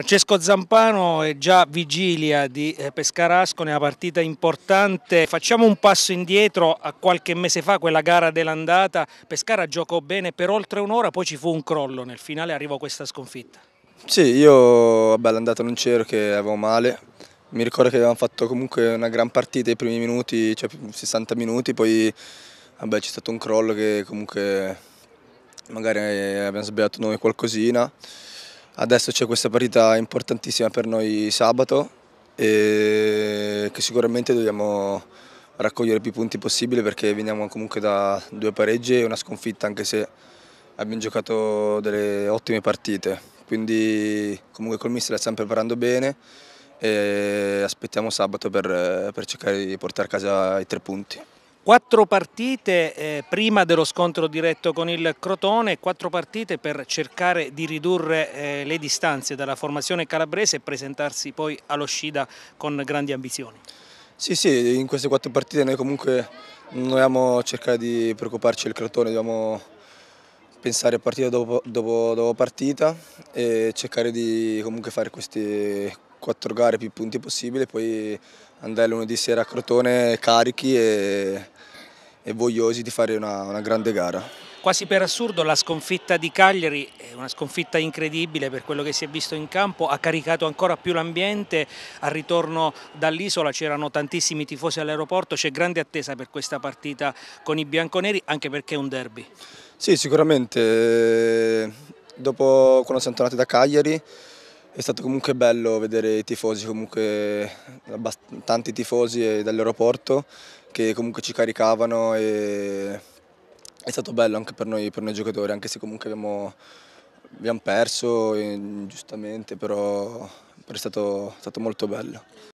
Francesco Zampano è già vigilia di eh, Pescarasco una partita importante. Facciamo un passo indietro a qualche mese fa, quella gara dell'andata. Pescara giocò bene per oltre un'ora, poi ci fu un crollo. Nel finale arrivò questa sconfitta. Sì, io l'andata non c'ero che avevo male. Mi ricordo che avevamo fatto comunque una gran partita i primi minuti, cioè 60 minuti, poi c'è stato un crollo che comunque magari eh, abbiamo sbagliato noi qualcosina. Adesso c'è questa partita importantissima per noi sabato e che sicuramente dobbiamo raccogliere più punti possibile perché veniamo comunque da due pareggi e una sconfitta anche se abbiamo giocato delle ottime partite. Quindi comunque col mister la stiamo preparando bene e aspettiamo sabato per, per cercare di portare a casa i tre punti. Quattro partite eh, prima dello scontro diretto con il Crotone, quattro partite per cercare di ridurre eh, le distanze dalla formazione calabrese e presentarsi poi allo Scida con grandi ambizioni. Sì, sì, in queste quattro partite noi comunque non dobbiamo cercare di preoccuparci del Crotone, dobbiamo pensare a partita dopo, dopo, dopo partita e cercare di comunque fare queste quattro gare più punti possibile poi andare lunedì sera a Crotone carichi e e vogliosi di fare una, una grande gara. Quasi per assurdo la sconfitta di Cagliari è una sconfitta incredibile per quello che si è visto in campo, ha caricato ancora più l'ambiente, al ritorno dall'isola c'erano tantissimi tifosi all'aeroporto, c'è grande attesa per questa partita con i bianconeri anche perché è un derby. Sì sicuramente, eh, dopo quando siamo tornati da Cagliari è stato comunque bello vedere i tifosi, comunque tanti tifosi eh, dall'aeroporto che comunque ci caricavano e è stato bello anche per noi, per noi giocatori, anche se comunque abbiamo, abbiamo perso eh, giustamente, però, è stato, stato molto bello.